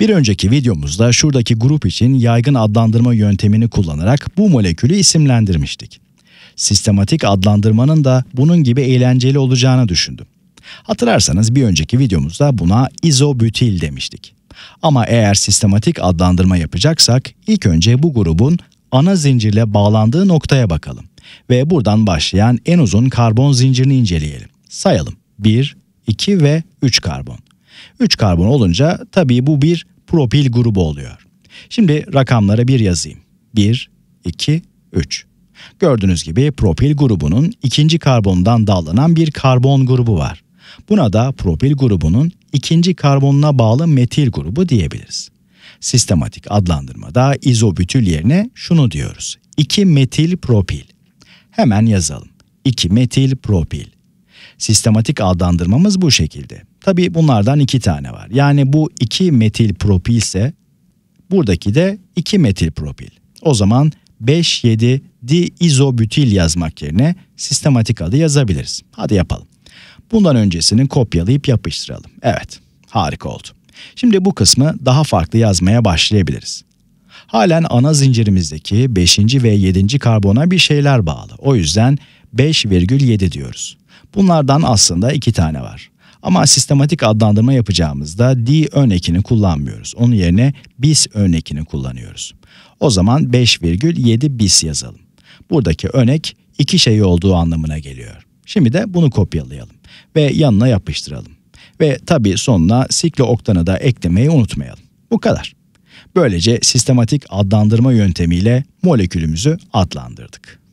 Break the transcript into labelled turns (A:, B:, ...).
A: Bir önceki
B: videomuzda şuradaki grup için yaygın adlandırma yöntemini kullanarak bu molekülü isimlendirmiştik. Sistematik adlandırmanın da bunun gibi eğlenceli olacağını düşündüm. Hatırlarsanız bir önceki videomuzda buna izobütil demiştik. Ama eğer sistematik adlandırma yapacaksak ilk önce bu grubun ana zincirle bağlandığı noktaya bakalım ve buradan başlayan en uzun karbon zincirini inceleyelim. Sayalım. 1, 2 ve 3 karbon. 3 karbon olunca tabii bu bir propil grubu oluyor. Şimdi rakamlara bir yazayım. 1, 2, 3. Gördüğünüz gibi propil grubunun ikinci karbondan dağlanan bir karbon grubu var. Buna da propil grubunun ikinci karbonuna bağlı metil grubu diyebiliriz. Sistematik adlandırmada izobütül yerine şunu diyoruz. 2 metil propil. Hemen yazalım. 2 metil propil. Sistematik adlandırmamız bu şekilde. Tabi bunlardan iki tane var. Yani bu iki metil propil ise buradaki de iki metil propil. O zaman 5-7 diizobutil yazmak yerine sistematik adı yazabiliriz. Hadi yapalım. Bundan öncesini kopyalayıp yapıştıralım. Evet, harika oldu. Şimdi bu kısmı daha farklı yazmaya başlayabiliriz. Halen ana zincirimizdeki 5. ve 7. karbona bir şeyler bağlı. O yüzden 5,7 diyoruz. Bunlardan aslında iki tane var. Ama sistematik adlandırma yapacağımızda D ön ekini kullanmıyoruz. Onun yerine bis ön ekini kullanıyoruz. O zaman 5,7 bis yazalım. Buradaki önek iki şey olduğu anlamına geliyor. Şimdi de bunu kopyalayalım ve yanına yapıştıralım. Ve tabi sonuna siklooktanı da eklemeyi unutmayalım. Bu kadar. Böylece sistematik adlandırma yöntemiyle molekülümüzü adlandırdık.